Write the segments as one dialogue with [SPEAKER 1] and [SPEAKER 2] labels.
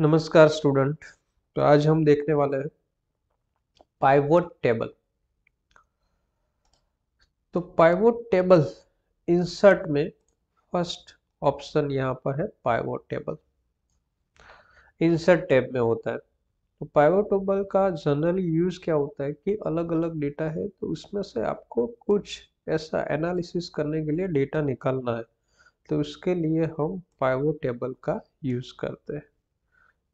[SPEAKER 1] नमस्कार स्टूडेंट तो आज हम देखने वाले हैं पाइवोट टेबल तो पाइवोट टेबल इंसर्ट में फर्स्ट ऑप्शन यहाँ पर है पाइवोट टेबल इंसर्ट टैब में होता है तो पाइवोट टेबल का जनरली यूज क्या होता है कि अलग अलग डेटा है तो उसमें से आपको कुछ ऐसा एनालिसिस करने के लिए डेटा निकालना है तो उसके लिए हम पाइवोट टेबल का यूज करते हैं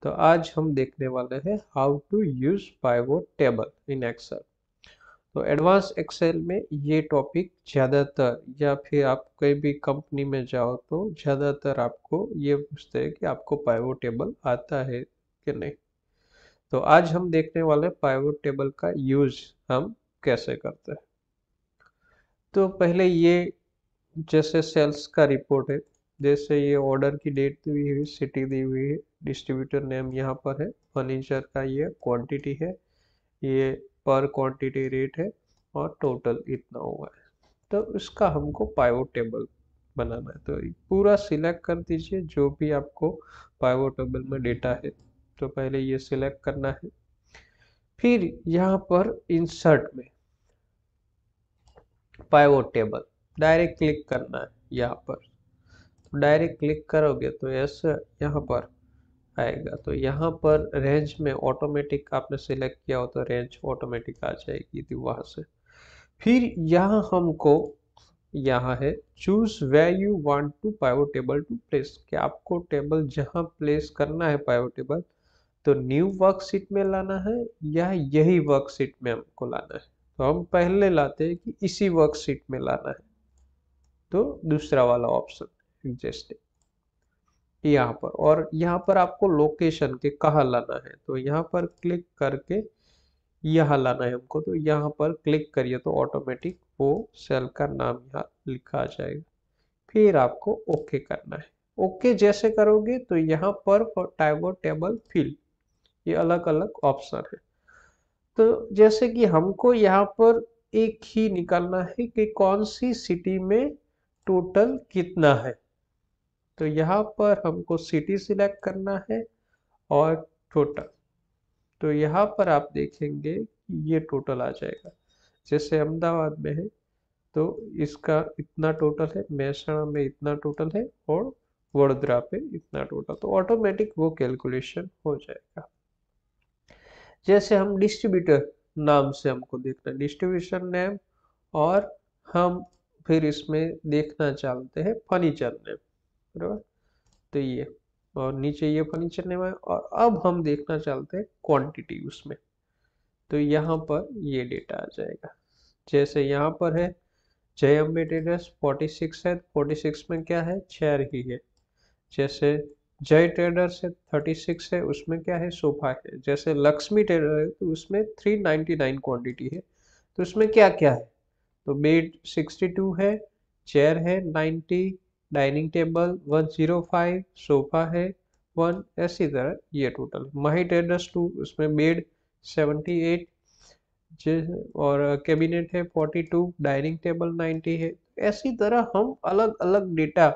[SPEAKER 1] तो आज हम देखने वाले हैं how to use pivot table in Excel तो एडवांस एक्सेल में ये टॉपिक ज़्यादातर या फिर आप कोई भी कंपनी में जाओ तो ज़्यादातर आपको ये पूछते हैं कि आपको पाइवोट टेबल आता है कि नहीं तो आज हम देखने वाले पाइवोट टेबल का यूज हम कैसे करते हैं तो पहले ये जैसे सेल्स का रिपोर्ट है जैसे ये ऑर्डर की डेट दी हुई सिटी दी हुई है डिस्ट्रीब्यूटर नेम यहाँ पर है फर्नीचर का ये क्वांटिटी है ये पर क्वांटिटी रेट है और टोटल इतना हुआ है तो इसका हमको पाइवो टेबल बनाना है तो पूरा सिलेक्ट कर दीजिए जो भी आपको पाइवो टेबल में डेटा है तो पहले ये सिलेक्ट करना है फिर यहाँ पर इंसर्ट में पाइवो टेबल डायरेक्ट क्लिक करना है यहाँ पर डायरेक्ट क्लिक करोगे तो यस यहाँ पर आएगा तो यहाँ पर रेंज में ऑटोमेटिक आपने सिलेक्ट किया हो तो रेंज ऑटोमेटिक आ जाएगी थी वहाँ से फिर यहाँ हमको यहाँ है choose where you want to pivot table to place कि आपको टेबल जहाँ प्लेस करना है पाइवो टेबल तो न्यू वर्कशीट में लाना है या यही वर्कशीट में हमको लाना है तो हम पहले लाते हैं कि इसी वर्कशीट में लाना है तो दूसरा वाला ऑप्शन जस्ट यहाँ पर और यहाँ पर आपको लोकेशन के कहा लाना है तो यहाँ पर क्लिक करके यहाँ लाना है हमको तो यहाँ पर क्लिक करिए तो ऑटोमेटिक वो सेल का नाम यहाँ लिखा जाएगा फिर आपको ओके करना है ओके जैसे करोगे तो यहाँ पर टाइगो टेबल फिल ये अलग अलग ऑप्शन है तो जैसे कि हमको यहाँ पर एक ही निकालना है कि कौन सी सिटी में टोटल कितना है तो यहाँ पर हमको सिटी सिलेक्ट करना है और टोटल तो यहाँ पर आप देखेंगे ये टोटल आ जाएगा जैसे अहमदाबाद में है तो इसका इतना टोटल है मेहसणा में इतना टोटल है और वडोदरा पे इतना टोटल तो ऑटोमेटिक वो कैलकुलेशन हो जाएगा जैसे हम डिस्ट्रीब्यूटर नाम से हमको देखना डिस्ट्रीब्यूशन नेम और हम फिर इसमें देखना चाहते हैं फर्नीचर नेम बराबर तो ये और नीचे ये फर्नीचर नेम है और अब हम देखना चाहते हैं क्वांटिटी उसमें तो यहाँ पर ये डेटा आ जाएगा जैसे यहाँ पर है Jai Ambe traders forty six है फोर्टी सिक्स में क्या है चेयर ही है जैसे जय ट्रेडर्स है थर्टी सिक्स है उसमें क्या है सोफा है जैसे लक्ष्मी ट्रेडर है तो उसमें थ्री नाइन्टी नाइन क्वान्टिटी है तो उसमें क्या क्या है तो बेड सिक्सटी टू है चेयर है नाइन्टी डाइनिंग टेबल 105 सोफा है वन ऐसी तरह ये टोटल माही टेडस टू उसमें बेड 78 और कैबिनेट है 42 डाइनिंग टेबल 90 है ऐसी तरह हम अलग अलग डेटा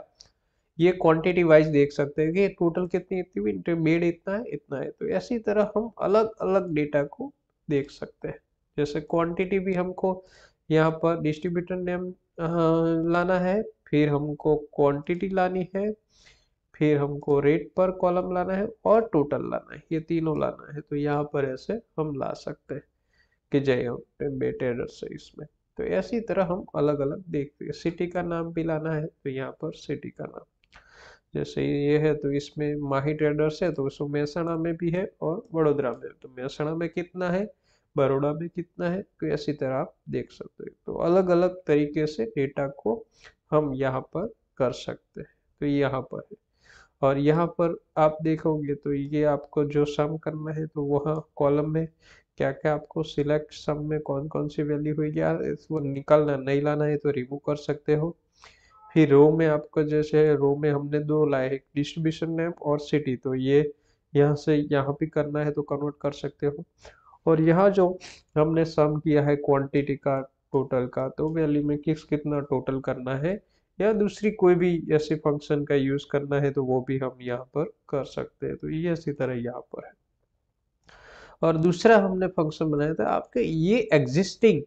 [SPEAKER 1] ये क्वांटिटी वाइज देख सकते हैं कि टोटल कितनी इतनी भी बेड इतना है इतना है तो ऐसी तरह हम अलग अलग डेटा को देख सकते हैं जैसे क्वांटिटी भी हमको यहाँ पर डिस्ट्रीब्यूटर नेम लाना है फिर हमको क्वांटिटी लानी है फिर हमको रेट पर कॉलम लाना है और टोटल लाना है ये तीनों लाना है तो यहाँ पर ऐसे हम ला सकते हैं कि जय हम एम्बेटेडर से इसमें तो ऐसी तरह हम अलग अलग देखते हैं सिटी का नाम भी लाना है तो यहाँ पर सिटी का नाम जैसे ये है तो इसमें माही ट्रेडर्स है तो उसको मेहसणा में भी है और वडोदरा में तो मेहसणा में कितना है बड़ोड़ा में कितना है तो ऐसी तरह आप देख सकते हो तो अलग अलग तरीके से डेटा को हम यहाँ पर कर सकते हैं तो यहाँ पर है और यहाँ पर आप देखोगे तो ये आपको जो सम करना है तो वह कॉलम में क्या क्या आपको सिलेक्ट सम में कौन कौन सी वैल्यू हुई यार इसको निकालना नहीं लाना है तो रिमूव कर सकते हो फिर रो में आपको जैसे रो में हमने दो लाए एक डिस्ट्रीब्यूशन नेम और सिटी तो ये यहाँ से यहाँ पे करना है तो कन्वर्ट कर सकते हो और यहाँ जो हमने सम किया है क्वांटिटी का टोटल का तो वैल्यू में किस कितना टोटल करना है या दूसरी कोई भी ऐसे फंक्शन का यूज़ करना है तो वो भी हम यहाँ पर कर सकते हैं तो ये इसी तरह यहाँ पर है और दूसरा हमने फंक्शन बनाया था आपके ये एग्जिस्टिंग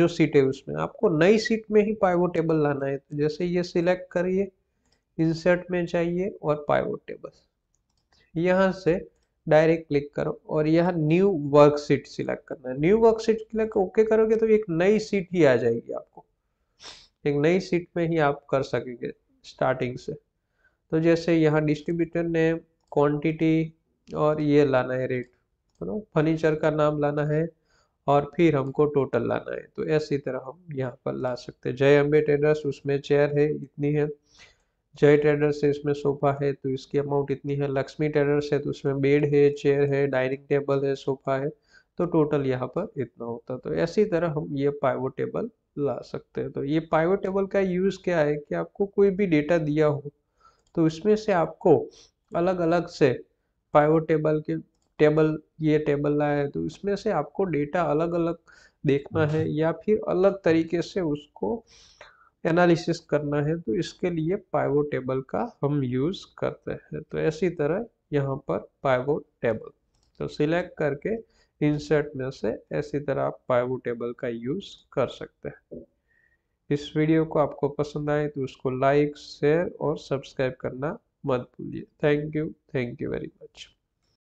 [SPEAKER 1] जो सीट है उसमें आपको नई सीट में ही पाइवो टेबल लाना है तो जैसे ये सिलेक्ट करिए इंसर्ट में जाइए और पाइवो टेबल यहाँ से डायरेक्ट क्लिक करो और यह न्यू वर्कशीट सिलेक्ट करना है न्यू वर्कशीट सिलेक्ट ओके करोगे तो एक नई सीट ही आ जाएगी आपको एक नई सीट में ही आप कर सकेंगे स्टार्टिंग से तो जैसे यहाँ डिस्ट्रीब्यूटर ने क्वांटिटी और ये लाना है रेट है ना फर्नीचर का नाम लाना है और फिर हमको टोटल लाना है तो ऐसी तरह हम यहाँ पर ला सकते हैं जय अम्बे टेडर्स उसमें चेयर है इतनी है जय ट्रेडर्स है इसमें सोफा है तो इसकी अमाउंट इतनी है लक्ष्मी ट्रेडर्स तो है तो उसमें बेड है चेयर है डाइनिंग टेबल है सोफा है तो टोटल यहाँ पर इतना होता तो ऐसी तरह हम ये पाइवो टेबल ला सकते हैं तो ये पाइवो टेबल का यूज़ क्या है कि आपको कोई भी डेटा दिया हो तो इसमें से आपको अलग अलग से पाइवो टेबल के टेबल ये टेबल लाया है तो इसमें से आपको डेटा अलग अलग देखना है अच्छा। या फिर अलग तरीके से उसको एनालिसिस करना है तो इसके लिए पाइवो टेबल का हम यूज़ करते हैं तो ऐसी तरह यहाँ पर पाइवो टेबल तो सिलेक्ट करके इंसर्ट में से ऐसी तरह आप पाइवो टेबल का यूज़ कर सकते हैं इस वीडियो को आपको पसंद आए तो उसको लाइक शेयर और सब्सक्राइब करना मत भूलिए thank you thank you very much